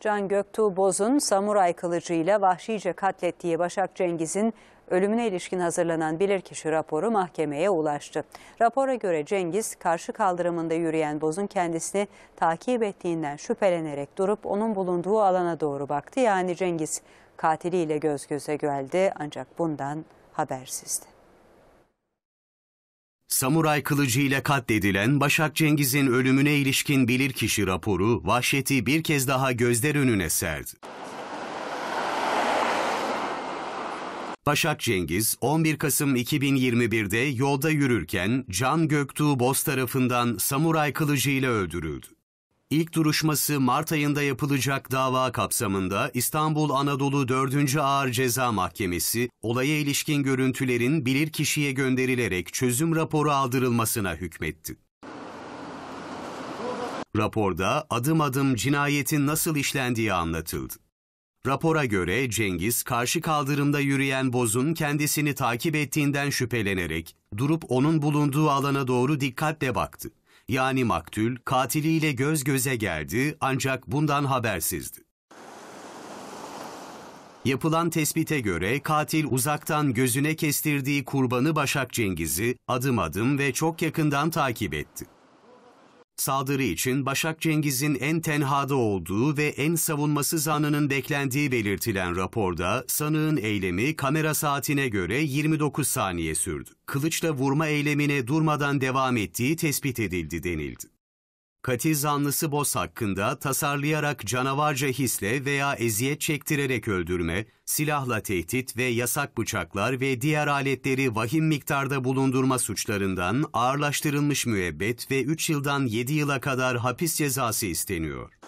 Can Göktuğ Boz'un samuray kılıcıyla vahşice katlettiği Başak Cengiz'in ölümüne ilişkin hazırlanan bilirkişi raporu mahkemeye ulaştı. Rapora göre Cengiz karşı kaldırımında yürüyen Boz'un kendisini takip ettiğinden şüphelenerek durup onun bulunduğu alana doğru baktı. Yani Cengiz katiliyle göz göze geldi ancak bundan habersizdi samuray kılıcıyla katledilen Başak Cengiz'in ölümüne ilişkin bilirkişi raporu vahşeti bir kez daha gözler önüne serdi. Başak Cengiz 11 Kasım 2021'de yolda yürürken Can Göktuğ Boz tarafından samuray kılıcıyla öldürüldü. İlk duruşması Mart ayında yapılacak dava kapsamında İstanbul Anadolu 4. Ağır Ceza Mahkemesi, olaya ilişkin görüntülerin bilirkişiye gönderilerek çözüm raporu aldırılmasına hükmetti. Raporda adım adım cinayetin nasıl işlendiği anlatıldı. Rapora göre Cengiz karşı kaldırımda yürüyen Boz'un kendisini takip ettiğinden şüphelenerek durup onun bulunduğu alana doğru dikkatle baktı yani maktul katiliyle göz göze geldi ancak bundan habersizdi. Yapılan tespite göre katil uzaktan gözüne kestirdiği kurbanı Başak Cengiz'i adım adım ve çok yakından takip etti. Saldırı için Başak Cengiz'in en tenhada olduğu ve en savunmasız anının beklendiği belirtilen raporda sanığın eylemi kamera saatine göre 29 saniye sürdü. Kılıçla vurma eylemine durmadan devam ettiği tespit edildi denildi katil zanlısı Bos hakkında tasarlayarak canavarca hisle veya eziyet çektirerek öldürme, silahla tehdit ve yasak bıçaklar ve diğer aletleri vahim miktarda bulundurma suçlarından ağırlaştırılmış müebbet ve 3 yıldan 7 yıla kadar hapis cezası isteniyor.